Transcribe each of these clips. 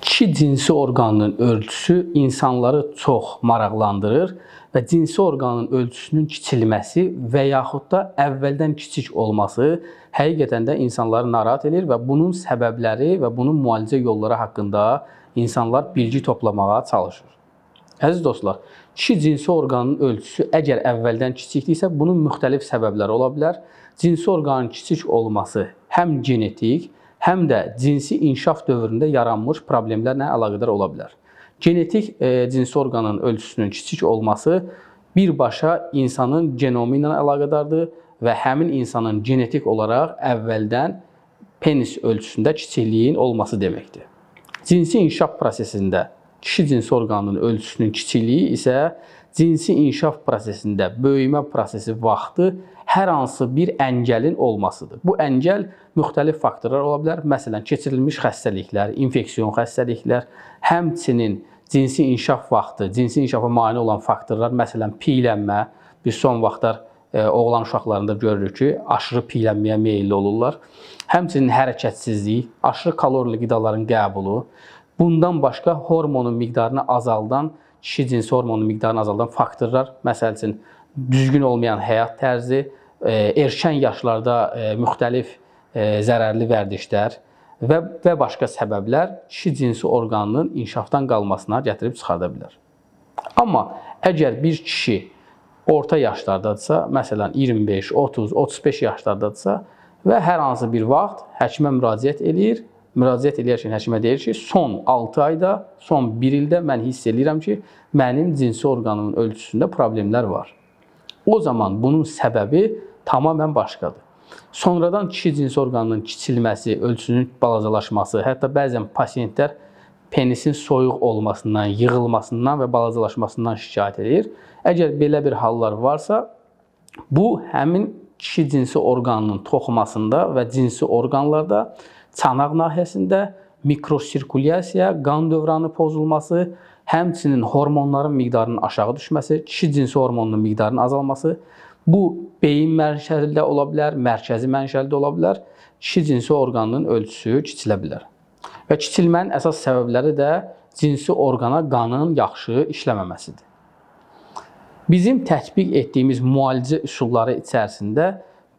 Kişi cinsi orqanının ölçüsü insanları çox maraqlandırır və cinsi orqanın ölçüsünün kiçilməsi və yaxud da əvvəldən kiçik olması həqiqətən də insanları narahat edir və bunun səbəbləri və bunun müalicə yolları haqqında insanlar bilgi toplamağa çalışır. Əziz dostlar, kişi cinsi orqanının ölçüsü əgər əvvəldən kiçikdirsə, bunun müxtəlif səbəbləri ola bilər. Cinsi orqanın kiçik olması həm genetik, həm də cinsi inkişaf dövründə yaranmış problemlərlə əlaqədar ola bilər. Genetik e, cinsi orqanın ölçüsünün kiçik olması birbaşa insanın genomi ilə əlaqədardır və həmin insanın genetik olaraq əvvəldən penis ölçüsündə kiçikliyin olması deməkdir. Cinsi inkişaf prosesində kişi cinsi orqanının ölçüsünün kiçikliyi isə cinsi inkişaf prosesində böyümə prosesi vaxtı hər hansı bir əngəlin olmasıdır. Bu əngəl müxtəlif faktorlar ola bilər. Məsələn, keçirilmiş xəstəliklər, infeksion xəstəliklər, həmçinin cinsi inkişaf vaxtı, cinsi inkişafa mane olan faktorlar, məsələn, piylənmə, biz son vaxtlar e, oğlan uşaqlarında görürük ki, aşırı piylənməyə meylli olurlar. Həmçinin hərəkətsizlik, aşırı kalorili qidaların qəbulu, bundan başqa hormonun miqdarını azaldan kişi cinsi hormonu miqdarını azaldan faktorlar, məsəl üçün düzgün olmayan həyat tərzi, e, erkən yaşlarda e, müxtəlif e, zərərli vərdişlər və və başqa səbəblər kişi cinsi orqanının inkişafdan qalmasına gətirib çıxarda bilər. Amma əgər bir kişi orta yaşlardadsa, məsələn 25, 30, 35 yaşlardadsa və hər hansı bir vaxt həkimə müraciət eləyir müraciət edərkən həkimə deyir ki, son 6 ayda, son 1 ildə mən hiss eləyirəm ki, mənim cinsi orqanımın ölçüsündə problemlər var. O zaman bunun səbəbi tamamilə başqadır. Sonradan kişi cins orqanının kiçilməsi, ölçüsünün balacalaşması, hətta bəzən pasiyentlər penisin soyuq olmasından, yığılmasından və balacalaşmasından şikayət edir. Əgər belə bir hallar varsa, bu həmin kişi cinsi orqanının toxumasında və cinsi orqanlarda çanaq nahiyəsində mikrosirkulyasiya, qan dövranı pozulması, həmçinin hormonların miqdarının aşağı düşməsi, kişi cinsi hormonunun miqdarının azalması, bu beyin mənşəli də ola bilər, mərkəzi mənşəli də ola bilər, kişi cinsi orqanının ölçüsü kiçilə bilər. Və kiçilmənin əsas səbəbləri də cinsi orqana qanın yaxşı işləməməsidir. Bizim tətbiq etdiyimiz müalicə üsulları içərisində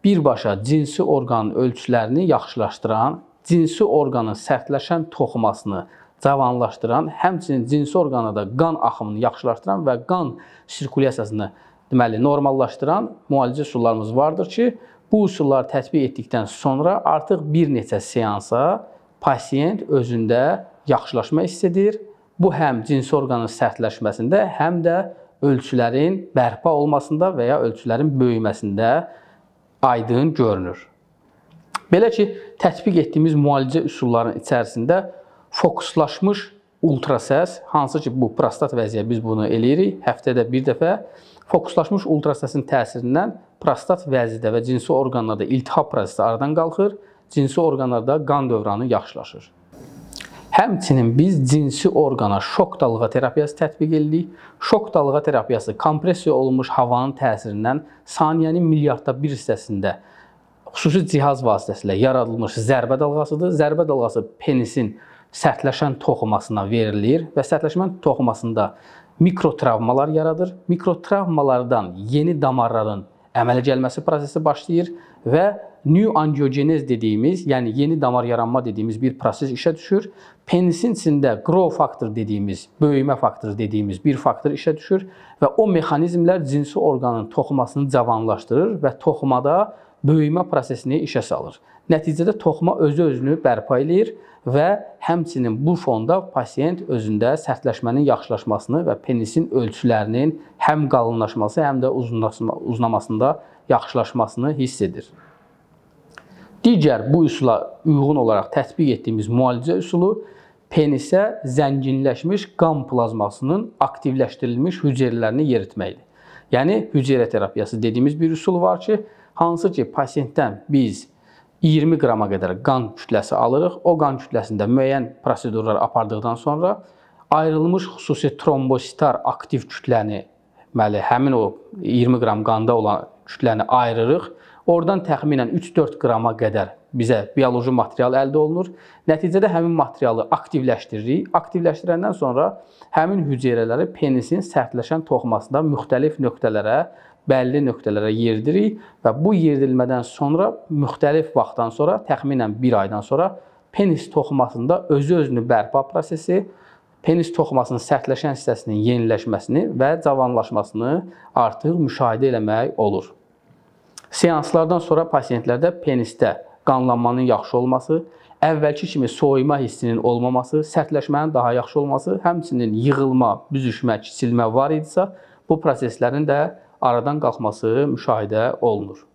birbaşa cinsi orqanın ölçülərini yaxşılaşdıran cinsi orqanın sərtləşən toxumasını cavanlaşdıran, həmçinin cinsi orqanı da qan axımını yaxşılaşdıran və qan sirkulyasiyasını deməli normallaşdıran müalicə üsullarımız vardır ki, bu üsulları tətbiq etdikdən sonra artıq bir neçə seansa pasiyent özündə yaxşılaşma hiss edir. Bu həm cinsi orqanın sərtləşməsində, həm də ölçülərin bərpa olmasında və ya ölçülərin böyüməsində aydın görünür. Belə ki, tətbiq etdiyimiz müalicə üsullarının içərisində fokuslaşmış ultrasəs, hansı ki, bu prostat vəziyə biz bunu eləyirik, həftədə bir dəfə fokuslaşmış ultrasəsin təsirindən prostat vəzidə və cinsi orqanlarda iltihab prosesi aradan qalxır, cinsi orqanlarda qan dövranı yaxşılaşır. Həmçinin biz cinsi orqana şok dalğa terapiyası tətbiq edirik. Şok dalğa terapiyası kompressiya olunmuş havanın təsirindən saniyənin milyardda bir hissəsində xüsusi cihaz vasitəsilə yaradılmış zərbə dalğasıdır. Zərbə dalğası penisin sərtləşən toxumasına verilir və sərtləşmən toxumasında mikrotravmalar yaradır. Mikrotravmalardan yeni damarların əmələ gəlməsi prosesi başlayır və nüangiogenez dediyimiz, yəni yeni damar yaranma dediyimiz bir proses işə düşür. Penisin içində grow faktor dediyimiz, böyümə faktoru dediyimiz bir faktor işə düşür və o mexanizmlər cinsi orqanın toxumasını cavanlaşdırır və toxumada böyümə prosesini işə salır. Nəticədə toxuma özü özünü bərpa eləyir və həmçinin bu fonda pasiyent özündə sərtləşmənin yaxşılaşmasını və penisin ölçülərinin həm qalınlaşması, həm də uzunlamasında yaxşılaşmasını hiss edir. Digər bu üsula uyğun olaraq tətbiq etdiyimiz müalicə üsulu penisə zənginləşmiş qan plazmasının aktivləşdirilmiş hüceyrələrini yeritməkdir. Yəni hüceyrə terapiyası dediyimiz bir üsul var ki, Hansı ki, pasiyentdən biz 20 qrama qədər qan kütləsi alırıq. O qan kütləsində müəyyən prosedurlar apardıqdan sonra ayrılmış xüsusi trombositar aktiv kütləni, deməli, həmin o 20 qram qanda olan kütləni ayırırıq. Oradan təxminən 3-4 qrama qədər bizə bioloji material əldə olunur. Nəticədə həmin materialı aktivləşdiririk. Aktivləşdirəndən sonra həmin hüceyrələri penisin sərtləşən toxumasında müxtəlif nöqtələrə, bəlli nöqtələrə yerdirik və bu yerdilmədən sonra müxtəlif vaxtdan sonra, təxminən 1 aydan sonra penis toxumasında özü-özünü bərpa prosesi, penis toxumasının sərtləşən hissəsinin yeniləşməsini və cavanlaşmasını artıq müşahidə eləmək olur. Seanslardan sonra pasientlərdə penisdə qanlanmanın yaxşı olması, əvvəlki kimi soyuma hissinin olmaması, sərtləşmənin daha yaxşı olması, həmçinin yığılma, büzüşmə, kiçilmə var idisə, bu proseslərin də aradan qalxması müşahidə olunur.